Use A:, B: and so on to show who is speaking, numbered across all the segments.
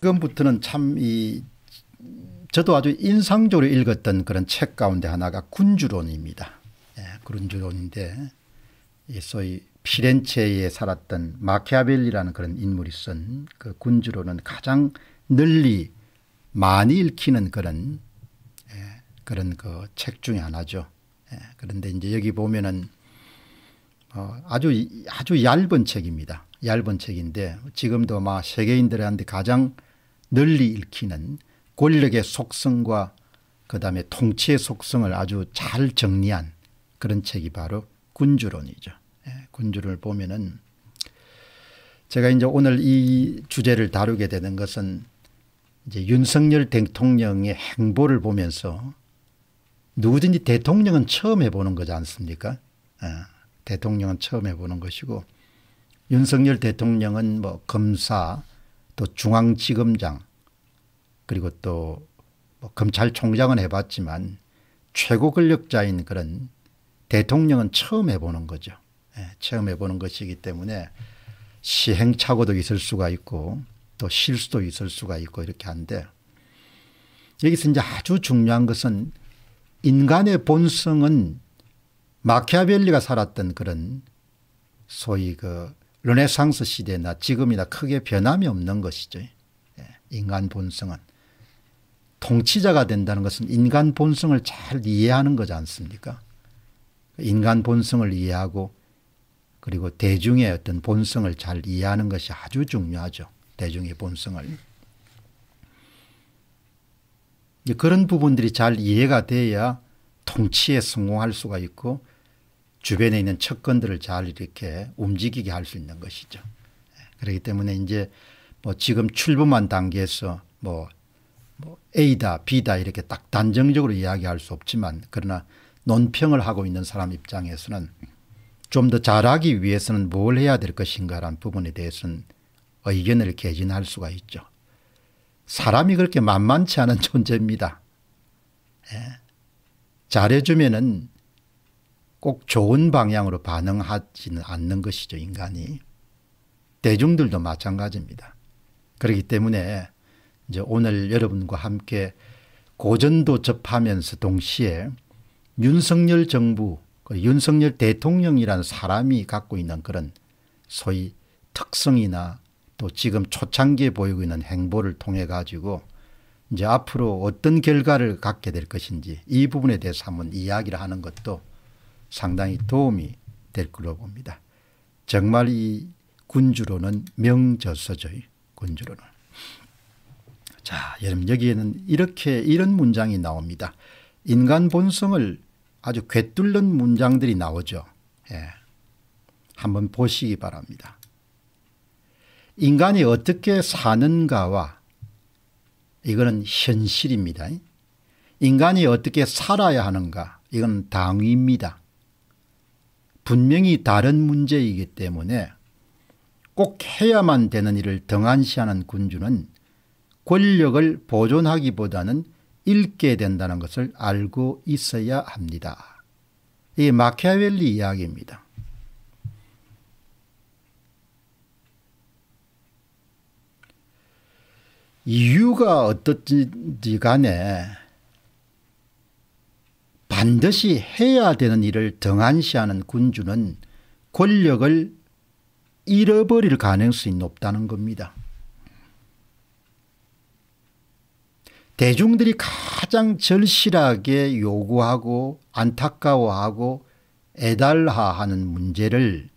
A: 지금부터는 참이 저도 아주 인상적으로 읽었던 그런 책 가운데 하나가 군주론입니다. 예, 군주론인데 소위 피렌체에 살았던 마키아벨리라는 그런 인물이 쓴 그 군주론은 가장 널리 많이 읽히는 그런 예, 그런 그 책 중에 하나죠. 예, 그런데 이제 여기 보면은 어, 아주 아주 얇은 책입니다. 얇은 책인데 지금도 막 세계인들한테 가장 널리 읽히는 권력의 속성과 그 다음에 통치의 속성을 아주 잘 정리한 그런 책이 바로 군주론이죠. 예, 군주론을 보면은 제가 이제 오늘 이 주제를 다루게 되는 것은 이제 윤석열 대통령의 행보를 보면서 누구든지 대통령은 처음 해보는 거지 않습니까? 예, 대통령은 처음 해보는 것이고 윤석열 대통령은 뭐 검사, 또 중앙지검장 그리고 또뭐 검찰총장은 해봤지만 최고 권력자인 그런 대통령은 처음 해보는 거죠. 예, 처음 해보는 것이기 때문에 시행착오도 있을 수가 있고 또 실수도 있을 수가 있고 이렇게 한데 여기서 이제 아주 중요한 것은 인간의 본성은 마키아벨리가 살았던 그런 소위 그 르네상스 시대나 지금이나 크게 변함이 없는 것이죠. 예, 인간 본성은. 통치자가 된다는 것은 인간 본성을 잘 이해하는 거지 않습니까? 인간 본성을 이해하고 그리고 대중의 어떤 본성을 잘 이해하는 것이 아주 중요하죠. 대중의 본성을. 그런 부분들이 잘 이해가 돼야 통치에 성공할 수가 있고 주변에 있는 척건들을 잘 이렇게 움직이게 할 수 있는 것이죠. 예, 그렇기 때문에 이제 뭐 지금 출범한 단계에서 뭐, 뭐 A다 B다 이렇게 딱 단정적으로 이야기할 수 없지만 그러나 논평을 하고 있는 사람 입장에서는 좀 더 잘하기 위해서는 뭘 해야 될 것인가라는 부분에 대해서는 의견을 개진할 수가 있죠. 사람이 그렇게 만만치 않은 존재입니다. 예. 잘해주면은 꼭 좋은 방향으로 반응하지는 않는 것이죠, 인간이. 대중들도 마찬가지입니다. 그렇기 때문에 이제 오늘 여러분과 함께 고전도 접하면서 동시에 윤석열 정부, 그 윤석열 대통령이라는 사람이 갖고 있는 그런 소위 특성이나 또 지금 초창기에 보이고 있는 행보를 통해 가지고 이제 앞으로 어떤 결과를 갖게 될 것인지 이 부분에 대해서 한번 이야기를 하는 것도 상당히 도움이 될 걸로 봅니다. 정말 이 군주로는 명저서죠. 군주로는. 자, 여러분 여기에는 이렇게 이런 문장이 나옵니다. 인간 본성을 아주 괴뚫는 문장들이 나오죠. 예. 한번 보시기 바랍니다. 인간이 어떻게 사는가와 이거는 현실입니다. 인간이 어떻게 살아야 하는가 이건 당위입니다. 분명히 다른 문제이기 때문에 꼭 해야만 되는 일을 등한시하는 군주는 권력을 보존하기보다는 잃게 된다는 것을 알고 있어야 합니다. 이 마키아웰리 이야기입니다. 이유가 어떻든지 간에 반드시 해야 되는 일을 등한시하는 군주는 권력을 잃어버릴 가능성이 높다는 겁니다. 대중들이 가장 절실하게 요구하고 안타까워하고 애달하하는 문제를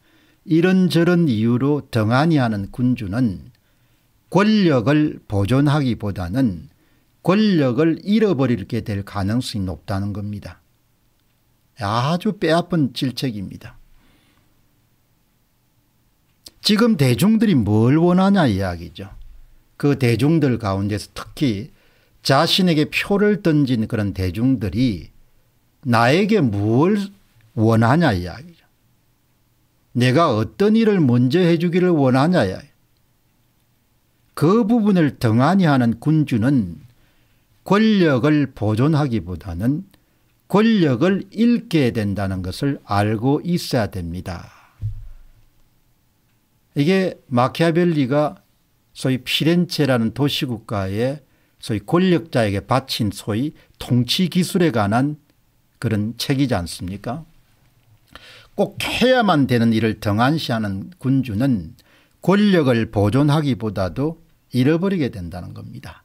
A: 이런저런 이유로 등한히 하는 군주는 권력을 보존하기보다는 권력을 잃어버리게 될 가능성이 높다는 겁니다. 아주 빼앗은 질책입니다. 지금 대중들이 뭘 원하냐 이야기죠. 그 대중들 가운데서 특히 자신에게 표를 던진 그런 대중들이 나에게 뭘 원하냐 이야기죠. 내가 어떤 일을 먼저 해주기를 원하냐 이야기. 그 부분을 등한히 하는 군주는 권력을 보존하기보다는 권력을 잃게 된다는 것을 알고 있어야 됩니다. 이게 마키아벨리가 소위 피렌체라는 도시국가의 소위 권력자에게 바친 소위 통치 기술에 관한 그런 책이지 않습니까? 꼭 해야만 되는 일을 등한시하는 군주는 권력을 보존하기보다도 잃어버리게 된다는 겁니다.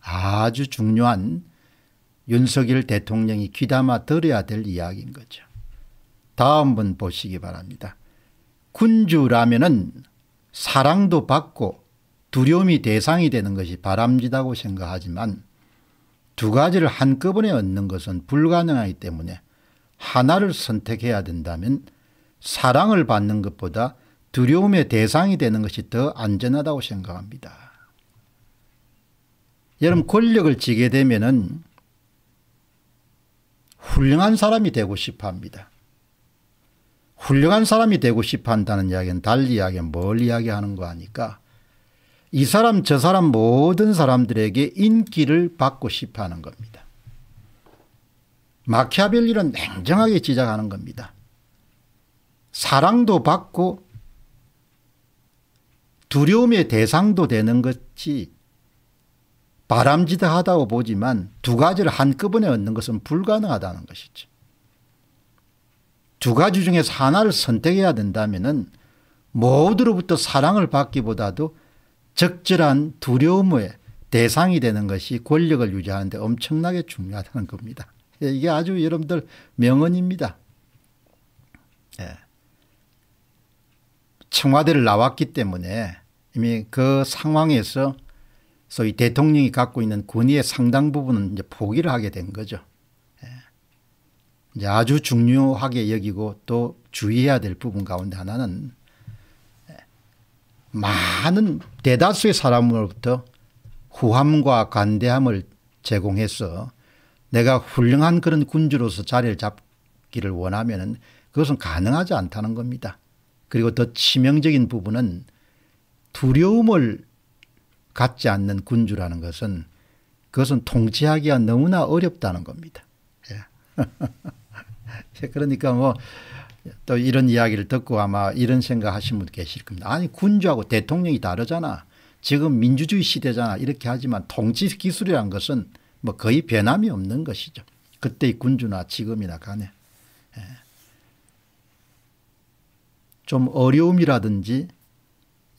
A: 아주 중요한 윤석열 대통령이 귀담아 들어야 될 이야기인 거죠. 다음 분 보시기 바랍니다. 군주라면은 사랑도 받고 두려움이 대상이 되는 것이 바람직하다고 생각하지만 두 가지를 한꺼번에 얻는 것은 불가능하기 때문에 하나를 선택해야 된다면 사랑을 받는 것보다 두려움의 대상이 되는 것이 더 안전하다고 생각합니다. 여러분 권력을 지게 되면은 훌륭한 사람이 되고 싶어 합니다. 훌륭한 사람이 되고 싶어 한다는 이야기는 달리 이야기는 뭘 이야기하는 거 아니까 이 사람 저 사람 모든 사람들에게 인기를 받고 싶어 하는 겁니다. 마키아벨리는 냉정하게 지적하는 겁니다. 사랑도 받고 두려움의 대상도 되는 것이 바람직하다고 보지만 두 가지를 한꺼번에 얻는 것은 불가능하다는 것이죠. 두 가지 중에서 하나를 선택해야 된다면 모두로부터 사랑을 받기보다도 적절한 두려움의 대상이 되는 것이 권력을 유지하는 데 엄청나게 중요하다는 겁니다. 이게 아주 여러분들 명언입니다. 예. 청와대를 나왔기 때문에 이미 그 상황에서 소위 대통령이 갖고 있는 권위의 상당 부분은 이제 포기를 하게 된 거죠. 예. 이제 아주 중요하게 여기고 또 주의해야 될 부분 가운데 하나는 예, 많은 대다수의 사람으로부터 후함과 관대함을 제공해서 내가 훌륭한 그런 군주로서 자리를 잡기를 원하면 그것은 가능하지 않다는 겁니다. 그리고 더 치명적인 부분은 두려움을 갖지 않는 군주라는 것은 그것은 통치하기가 너무나 어렵다는 겁니다. 예. 예, 그러니까 뭐 또 이런 이야기를 듣고 아마 이런 생각하신 분 계실 겁니다. 아니 군주하고 대통령이 다르잖아. 지금 민주주의 시대잖아. 이렇게 하지만 통치 기술이란 것은 뭐 거의 변함이 없는 것이죠. 그때의 군주나 지금이나 간에. 예. 좀 어려움이라든지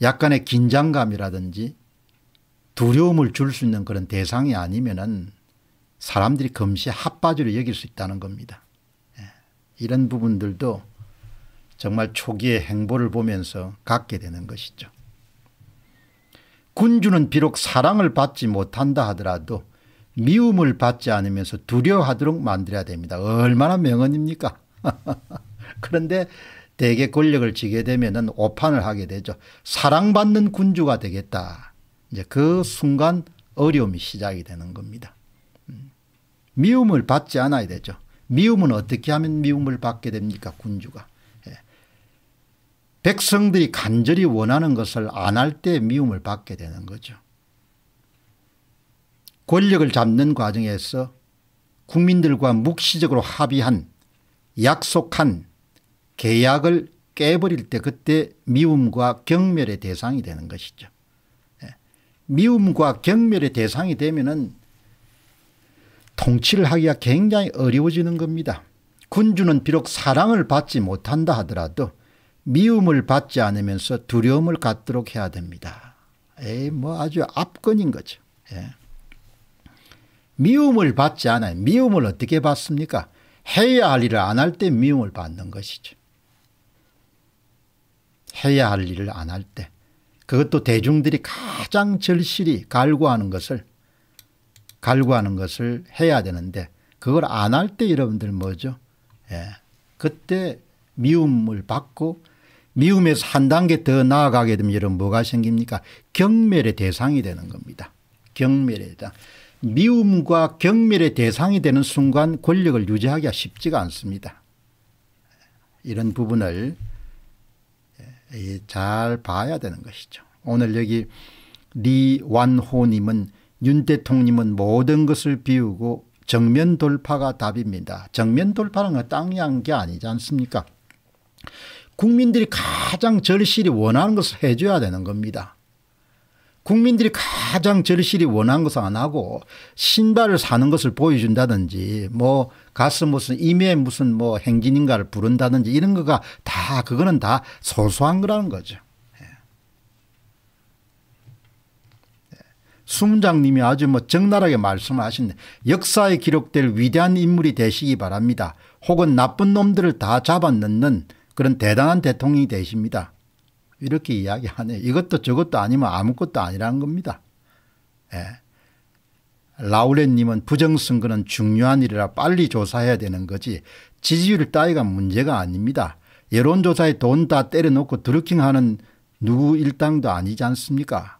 A: 약간의 긴장감이라든지 두려움을 줄 수 있는 그런 대상이 아니면은 사람들이 금시 핫바지로 여길 수 있다는 겁니다. 예. 이런 부분들도 정말 초기의 행보를 보면서 갖게 되는 것이죠. 군주는 비록 사랑을 받지 못한다 하더라도 미움을 받지 않으면서 두려워하도록 만들어야 됩니다. 얼마나 명언입니까? 그런데 대개 권력을 지게 되면 오판을 하게 되죠. 사랑받는 군주가 되겠다. 이제 그 순간 어려움이 시작이 되는 겁니다. 음. 미움을 받지 않아야 되죠. 미움은 어떻게 하면 미움을 받게 됩니까 군주가. 예. 백성들이 간절히 원하는 것을 안 할 때 미움을 받게 되는 거죠. 권력을 잡는 과정에서 국민들과 묵시적으로 합의한 약속한 계약을 깨버릴 때 그때 미움과 경멸의 대상이 되는 것이죠. 미움과 경멸의 대상이 되면은 통치를 하기가 굉장히 어려워지는 겁니다. 군주는 비록 사랑을 받지 못한다 하더라도 미움을 받지 않으면서 두려움을 갖도록 해야 됩니다. 에이 뭐 아주 압권인 거죠. 예. 미움을 받지 않아요. 미움을 어떻게 받습니까? 해야 할 일을 안 할 때 미움을 받는 것이죠. 해야 할 일을 안 할 때. 그것도 대중들이 가장 절실히 갈구하는 것을 갈구하는 것을 해야 되는데 그걸 안 할 때 여러분들 뭐죠? 예. 그때 미움을 받고 미움에서 한 단계 더 나아가게 되면 여러분 뭐가 생깁니까? 경멸의 대상이 되는 겁니다. 경멸의 대상. 미움과 경멸의 대상이 되는 순간 권력을 유지하기가 쉽지가 않습니다. 이런 부분을 잘 봐야 되는 것이죠. 오늘 여기 리완호님은 윤 대통령님은 모든 것을 비우고 정면 돌파가 답입니다. 정면 돌파는 땅이 한게 아니지 않습니까? 국민들이 가장 절실히 원하는 것을 해줘야 되는 겁니다. 국민들이 가장 절실히 원한 것은안 하고 신발을 사는 것을 보여준다든지 뭐가슴 무슨 임의 무슨 뭐 행진인가를 부른다든지 이런 거가 다 그거는 다 소소한 거라는 거죠. 예. 예. 수문장님이 아주 뭐 적나라하게 말씀을 하신 역사에 기록될 위대한 인물이 되시기 바랍니다. 혹은 나쁜 놈들을 다 잡아넣는 그런 대단한 대통령이 되십니다. 이렇게 이야기하네. 이것도 저것도 아니면 아무것도 아니라는 겁니다. 예. 라우렌님은 부정선거는 중요한 일이라 빨리 조사해야 되는 거지 지지율 따위가 문제가 아닙니다. 여론조사에 돈 다 때려놓고 드루킹하는 누구 일당도 아니지 않습니까?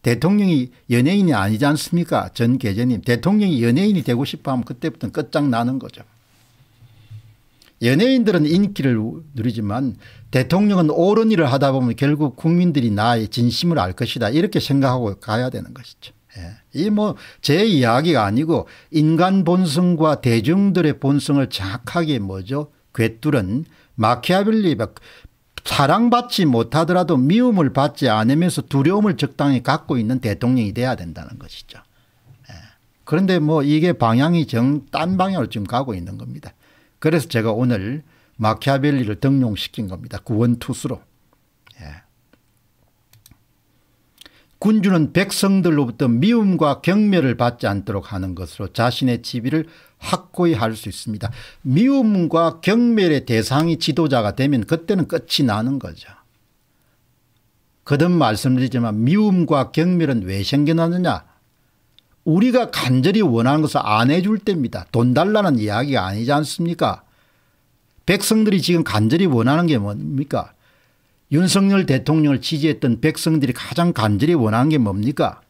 A: 대통령이 연예인이 아니지 않습니까? 전 계제님. 대통령이 연예인이 되고 싶어 하면 그때부터 끝장나는 거죠. 연예인들은 인기를 누리지만 대통령은 옳은 일을 하다 보면 결국 국민들이 나의 진심을 알 것이다 이렇게 생각하고 가야 되는 것이죠. 예. 이뭐 제 이야기가 아니고 인간 본성과 대중들의 본성을 정확하게 뭐죠 괴뚫은 마키아벨리 사랑받지 못하더라도 미움을 받지 않으면서 두려움을 적당히 갖고 있는 대통령이 돼야 된다는 것이죠. 예. 그런데 뭐 이게 방향이 정 딴 방향으로 지금 가고 있는 겁니다. 그래서 제가 오늘 마키아벨리를 등용시킨 겁니다. 구원투수로. 예. 군주는 백성들로부터 미움과 경멸을 받지 않도록 하는 것으로 자신의 지위를 확고히 할 수 있습니다. 미움과 경멸의 대상이 지도자가 되면 그때는 끝이 나는 거죠. 거듭 말씀드리지만 미움과 경멸은 왜 생겨나느냐 우리가 간절히 원하는 것을 안 해줄 때입니다. 돈 달라는 이야기가 아니지 않습니까? 백성들이 지금 간절히 원하는 게 뭡니까? 윤석열 대통령을 지지했던 백성들이 가장 간절히 원하는 게 뭡니까?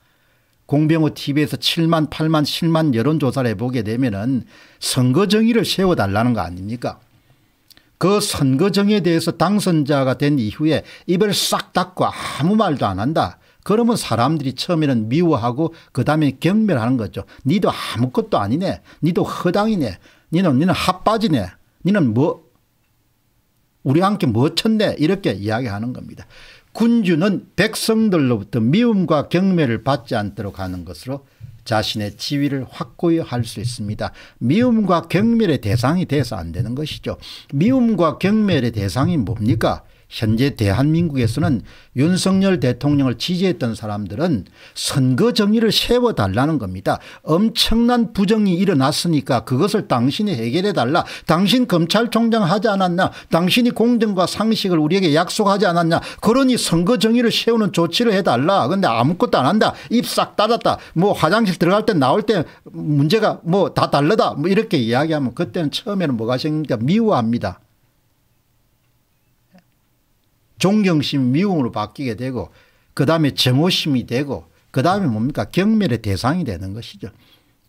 A: 공병호 TV에서 7만 8만 7만 여론조사를 해보게 되면 은 선거정의를 세워달라는 거 아닙니까? 그 선거정에 대해서 당선자가 된 이후에 입을 싹 닫고 아무 말도 안 한다. 그러면 사람들이 처음에는 미워하고 그다음에 경멸하는 거죠. 니도 아무것도 아니네. 니도 허당이네. 니는 니는 핫바지네. 니는 뭐 우리 함께 뭐 쳤네 이렇게 이야기하는 겁니다. 군주는 백성들로부터 미움과 경멸을 받지 않도록 하는 것으로 자신의 지위를 확고히 할 수 있습니다. 미움과 경멸의 대상이 돼서 안 되는 것이죠. 미움과 경멸의 대상이 뭡니까? 현재 대한민국에서는 윤석열 대통령을 지지했던 사람들은 선거 정의를 세워달라는 겁니다. 엄청난 부정이 일어났으니까 그것을 당신이 해결해 달라. 당신 검찰총장 하지 않았나. 당신이 공정과 상식을 우리에게 약속하지 않았냐. 그러니 선거 정의를 세우는 조치를 해달라. 그런데 아무것도 안 한다. 입 싹 닫았다. 뭐 화장실 들어갈 때 나올 때 문제가 뭐 다 달라다. 뭐 이렇게 이야기하면 그때는 처음에는 뭐가 생기니까 미워합니다. 존경심 미움으로 바뀌게 되고 그다음에 정호심이 되고 그다음에 뭡니까 경멸의 대상이 되는 것이죠.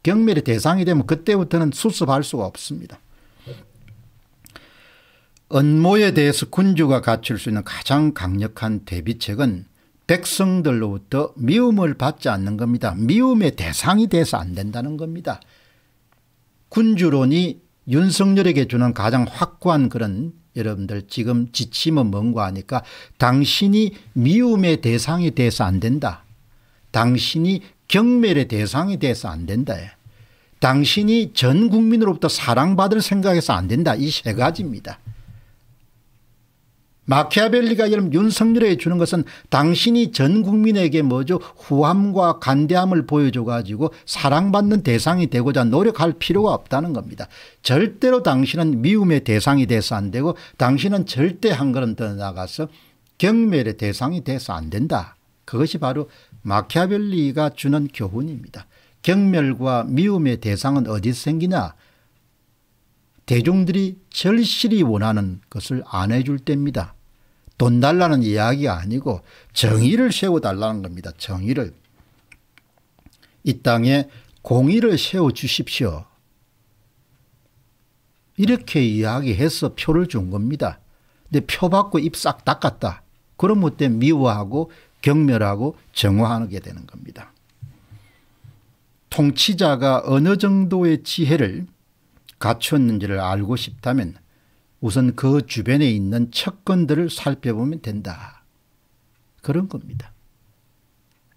A: 경멸의 대상이 되면 그때부터는 수습할 수가 없습니다. 언모에 대해서 군주가 갖출 수 있는 가장 강력한 대비책은 백성들로부터 미움을 받지 않는 겁니다. 미움의 대상이 돼서 안 된다는 겁니다. 군주론이 윤석열에게 주는 가장 확고한 그런 여러분들 지금 지침은 뭔가 하니까 당신이 미움의 대상이 돼서 안 된다. 당신이 경멸의 대상이 돼서 안 된다. 당신이 전 국민으로부터 사랑받을 생각에서안 된다. 이 세 가지입니다. 마키아벨리가 여러분 윤석열에 주는 것은 당신이 전 국민에게 뭐죠 후함과 간대함을 보여줘 가지고 사랑받는 대상이 되고자 노력할 필요가 없다는 겁니다. 절대로 당신은 미움의 대상이 돼서 안 되고 당신은 절대 한 걸음 더 나가서 경멸의 대상이 돼서 안 된다. 그것이 바로 마키아벨리가 주는 교훈입니다. 경멸과 미움의 대상은 어디서 생기냐 대중들이 절실히 원하는 것을 안 해줄 때입니다. 돈 달라는 이야기가 아니고 정의를 세워달라는 겁니다. 정의를. 이 땅에 공의를 세워주십시오. 이렇게 이야기해서 표를 준 겁니다. 근데 표 받고 입 싹 닦았다. 그런 것때 미워하고 경멸하고 정화하게 되는 겁니다. 통치자가 어느 정도의 지혜를 갖췄는지를 알고 싶다면 우선 그 주변에 있는 척건들을 살펴보면 된다. 그런 겁니다.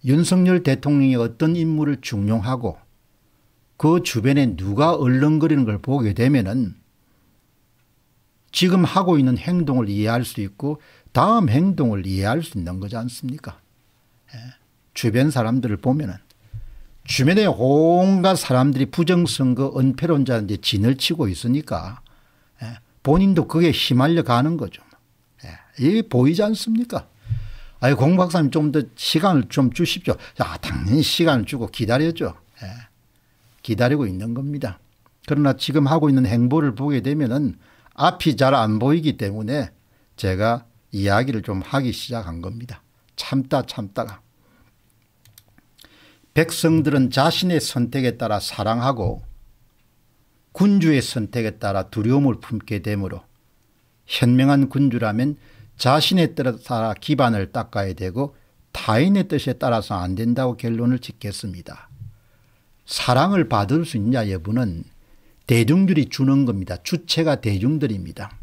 A: 윤석열 대통령이 어떤 인물을 중용하고 그 주변에 누가 얼렁거리는 걸 보게 되면은 지금 하고 있는 행동을 이해할 수 있고 다음 행동을 이해할 수 있는 거지 않습니까? 예. 주변 사람들을 보면은 주변에 온갖 사람들이 부정선거 은폐론자인데 진을 치고 있으니까 본인도 그게 휘말려 가는 거죠. 예, 이 보이지 않습니까? 아유, 공 박사님 좀 더 시간을 좀 주십시오. 자, 당연히 시간을 주고 기다려죠 예. 기다리고 있는 겁니다. 그러나 지금 하고 있는 행보를 보게 되면은 앞이 잘 안 보이기 때문에 제가 이야기를 좀 하기 시작한 겁니다. 참다 참다가. 백성들은 자신의 선택에 따라 사랑하고 군주의 선택에 따라 두려움을 품게 되므로 현명한 군주라면 자신의 뜻에 따라 기반을 닦아야 되고 타인의 뜻에 따라서 안 된다고 결론을 짓겠습니다. 사랑을 받을 수 있냐 여부는 대중들이 주는 겁니다. 주체가 대중들입니다.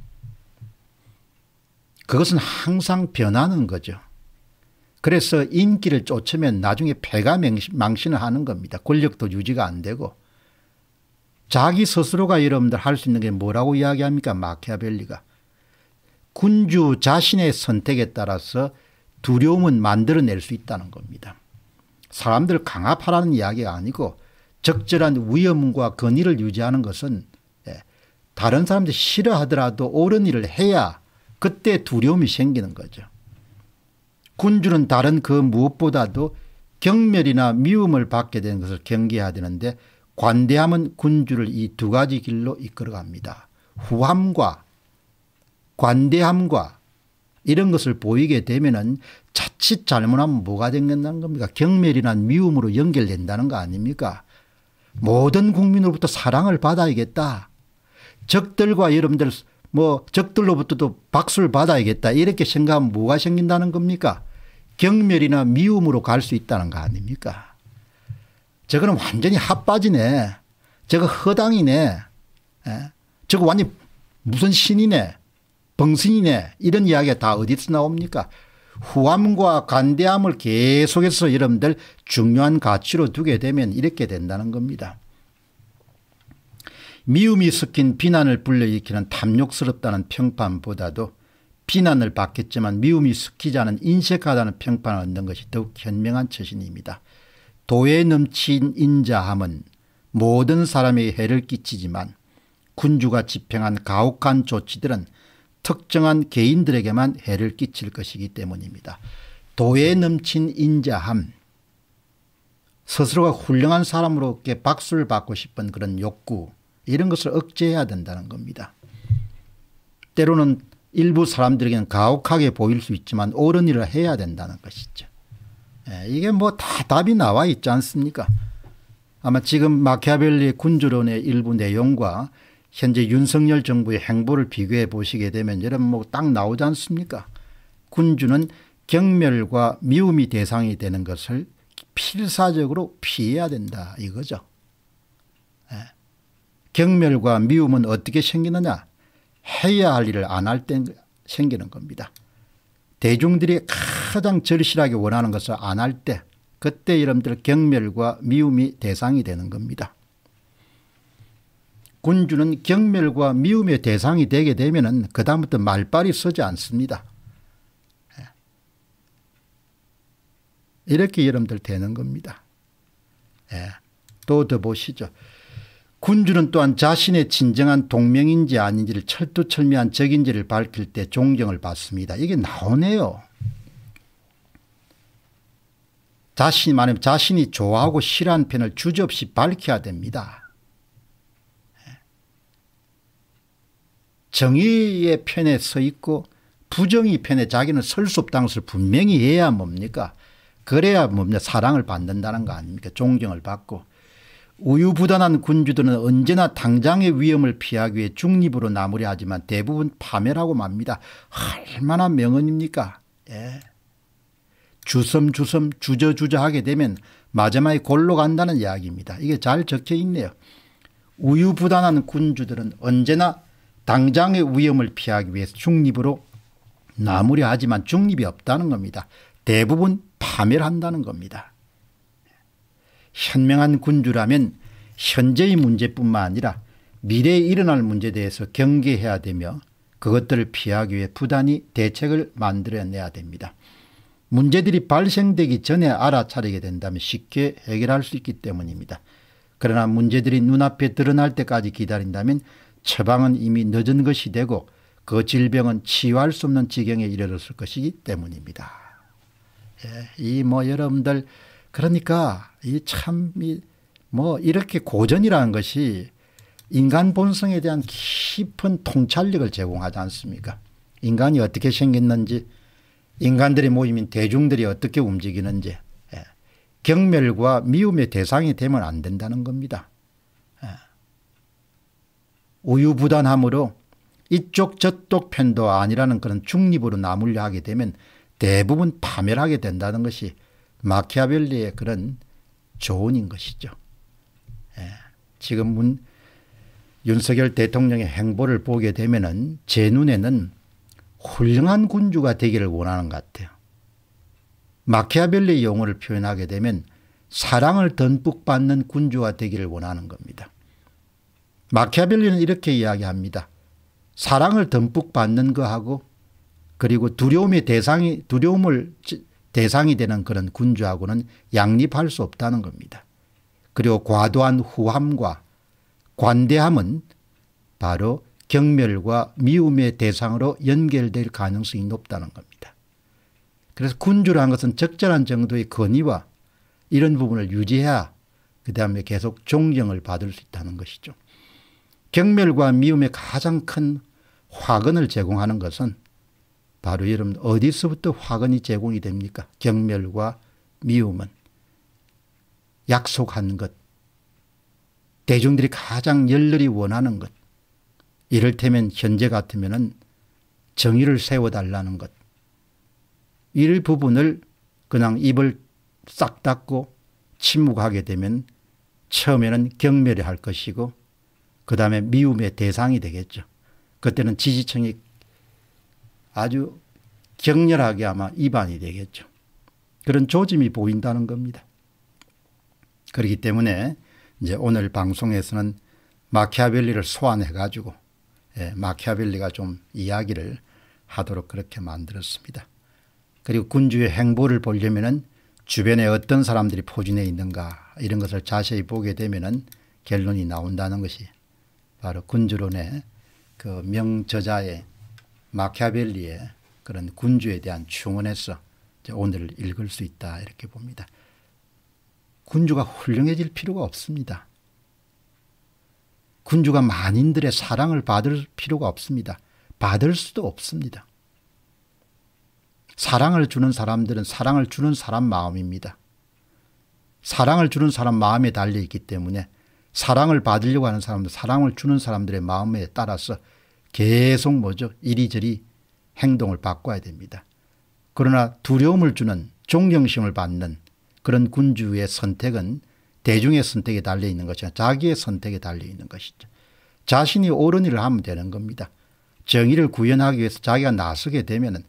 A: 그것은 항상 변하는 거죠. 그래서 인기를 쫓으면 나중에 배가 망신을 하는 겁니다. 권력도 유지가 안 되고 자기 스스로가 여러분들 할 수 있는 게 뭐라고 이야기합니까? 마키아벨리가. 군주 자신의 선택에 따라서 두려움은 만들어낼 수 있다는 겁니다. 사람들 강압하라는 이야기가 아니고 적절한 위험과 건의를 유지하는 것은 예, 다른 사람들이 싫어하더라도 옳은 일을 해야 그때 두려움이 생기는 거죠. 군주는 다른 그 무엇보다도 경멸이나 미움을 받게 되는 것을 경계해야 되는데 관대함은 군주를 이 두 가지 길로 이끌어갑니다. 후함과 관대함과 이런 것을 보이게 되면은 자칫 잘못하면 뭐가 된다는 겁니까? 경멸이란 미움으로 연결된다는 거 아닙니까? 모든 국민으로부터 사랑을 받아야겠다. 적들과 여러분들 뭐 적들로부터도 박수를 받아야겠다. 이렇게 생각하면 뭐가 생긴다는 겁니까? 경멸이나 미움으로 갈 수 있다는 거 아닙니까? 저거는 완전히 핫바지네. 저거 허당이네. 예? 저거 완전 무슨 신이네. 벙신이네. 이런 이야기가 다 어디서 나옵니까? 후함과 간대함을 계속해서 여러분들 중요한 가치로 두게 되면 이렇게 된다는 겁니다. 미움이 섞인 비난을 불러일으키는 탐욕스럽다는 평판보다도 비난을 받겠지만 미움이 섞이지 않은 인색하다는 평판을 얻는 것이 더욱 현명한 처신입니다. 도에 넘친 인자함은 모든 사람의 해를 끼치지만 군주가 집행한 가혹한 조치들은 특정한 개인들에게만 해를 끼칠 것이기 때문입니다. 도에 네. 넘친 인자함 스스로가 훌륭한 사람으로 박수를 받고 싶은 그런 욕구 이런 것을 억제해야 된다는 겁니다. 때로는 일부 사람들에게는 가혹하게 보일 수 있지만 옳은 일을 해야 된다는 것이죠. 예, 이게 뭐 다 답이 나와 있지 않습니까? 아마 지금 마키아벨리 군주론의 일부 내용과 현재 윤석열 정부의 행보를 비교해 보시게 되면 여러분 뭐 딱 나오지 않습니까? 군주는 경멸과 미움이 대상이 되는 것을 필사적으로 피해야 된다 이거죠. 예. 경멸과 미움은 어떻게 생기느냐 해야 할 일을 안 할 때 생기는 겁니다. 대중들이 가장 절실하게 원하는 것을 안 할 때 그때 여러분들 경멸과 미움이 대상이 되는 겁니다. 군주는 경멸과 미움의 대상이 되게 되면 그 다음부터 말빨이 서지 않습니다. 예. 이렇게 여러분들 되는 겁니다. 예. 또 더 보시죠. 군주는 또한 자신의 진정한 동맹인지 아닌지를 철두철미한 적인지를 밝힐 때 존경을 받습니다. 이게 나오네요. 자신이 말하 자신이 좋아하고 싫어하 편을 주저없이 밝혀야 됩니다. 정의의 편에 서 있고 부정의 편에 자기는 설수 없다는 것을 분명히 해야 뭡니까? 그래야 뭡니까? 사랑을 받는다는 거 아닙니까? 존경을 받고 우유부단한 군주들은 언제나 당장의 위험을 피하기 위해 중립으로 나무려 하지만 대부분 파멸하고 맙니다. 얼마나 명언입니까? 예. 주섬주섬 주저주저하게 되면 마지막에 골로 간다는 이야기입니다. 이게 잘 적혀 있네요. 우유부단한 군주들은 언제나 당장의 위험을 피하기 위해서 중립으로 나무려 하지만 중립이 없다는 겁니다. 대부분 파멸한다는 겁니다. 현명한 군주라면 현재의 문제뿐만 아니라 미래에 일어날 문제에 대해서 경계해야 되며 그것들을 피하기 위해 부단히 대책을 만들어내야 됩니다. 문제들이 발생되기 전에 알아차리게 된다면 쉽게 해결할 수 있기 때문입니다. 그러나 문제들이 눈앞에 드러날 때까지 기다린다면 처방은 이미 늦은 것이 되고 그 질병은 치유할 수 없는 지경에 이르렀을 것이기 때문입니다. 예, 이 뭐 여러분들 그러니까 이참이뭐 이렇게 고전이라는 것이 인간 본성에 대한 깊은 통찰력을 제공하지 않습니까? 인간이 어떻게 생겼는지, 인간들의 모임인 대중들이 어떻게 움직이는지, 예. 경멸과 미움의 대상이 되면 안 된다는 겁니다. 예. 우유부단함으로 이쪽 저쪽 편도 아니라는 그런 중립으로 나물려 하게 되면 대부분 파멸하게 된다는 것이 마키아벨리의 그런 조언인 것이죠. 예. 지금 문, 윤석열 대통령의 행보를 보게 되면은 제 눈에는 훌륭한 군주가 되기를 원하는 것 같아요. 마키아벨리 용어를 표현하게 되면 사랑을 듬뿍 받는 군주가 되기를 원하는 겁니다. 마키아벨리는 이렇게 이야기합니다. 사랑을 듬뿍 받는 거하고 그리고 두려움의 대상이 두려움을 대상이 되는 그런 군주하고는 양립할 수 없다는 겁니다. 그리고 과도한 후함과 관대함은 바로 경멸과 미움의 대상으로 연결될 가능성이 높다는 겁니다. 그래서 군주라는 것은 적절한 정도의 권위와 이런 부분을 유지해야 그 다음에 계속 존경을 받을 수 있다는 것이죠. 경멸과 미움의 가장 큰 화근을 제공하는 것은 바로 여러분 어디서부터 화근이 제공이 됩니까? 경멸과 미움은 약속한 것, 대중들이 가장 열렬히 원하는 것, 이를테면 현재 같으면 은 정의를 세워달라는 것, 이 부분을 그냥 입을 싹 닫고 침묵하게 되면 처음에는 경멸이 할 것이고 그 다음에 미움의 대상이 되겠죠. 그때는 지지층이 아주 격렬하게 아마 입안이 되겠죠. 그런 조짐이 보인다는 겁니다. 그렇기 때문에 이제 오늘 방송에서는 마키아벨리를 소환해 가지고 예, 마키아벨리가 좀 이야기를 하도록 그렇게 만들었습니다. 그리고 군주의 행보를 보려면은 주변에 어떤 사람들이 포진해 있는가 이런 것을 자세히 보게 되면은 결론이 나온다는 것이 바로 군주론의 그 명저자의 마키아벨리의 그런 군주에 대한 충원에서 오늘 읽을 수 있다 이렇게 봅니다. 군주가 훌륭해질 필요가 없습니다. 군주가 만인들의 사랑을 받을 필요가 없습니다. 받을 수도 없습니다. 사랑을 주는 사람들은 사랑을 주는 사람 마음입니다. 사랑을 주는 사람 마음에 달려 있기 때문에 사랑을 받으려고 하는 사람들, 사랑을 주는 사람들의 마음에 따라서 계속 뭐죠? 이리저리 행동을 바꿔야 됩니다. 그러나 두려움을 주는 존경심을 받는 그런 군주의 선택은 대중의 선택에 달려있는 것이 아 자기의 선택에 달려있는 것이죠. 자신이 옳은 일을 하면 되는 겁니다. 정의를 구현하기 위해서 자기가 나서게 되면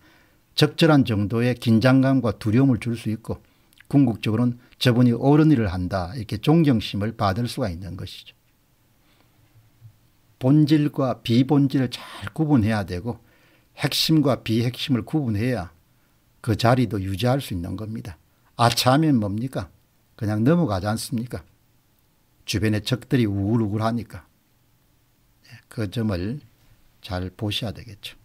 A: 적절한 정도의 긴장감과 두려움을 줄 수 있고 궁극적으로는 저분이 옳은 일을 한다 이렇게 존경심을 받을 수가 있는 것이죠. 본질과 비본질을 잘 구분해야 되고 핵심과 비핵심을 구분해야 그 자리도 유지할 수 있는 겁니다. 아차하면 뭡니까? 그냥 넘어가지 않습니까? 주변의 적들이 우글우글하니까. 예, 그 점을 잘 보셔야 되겠죠.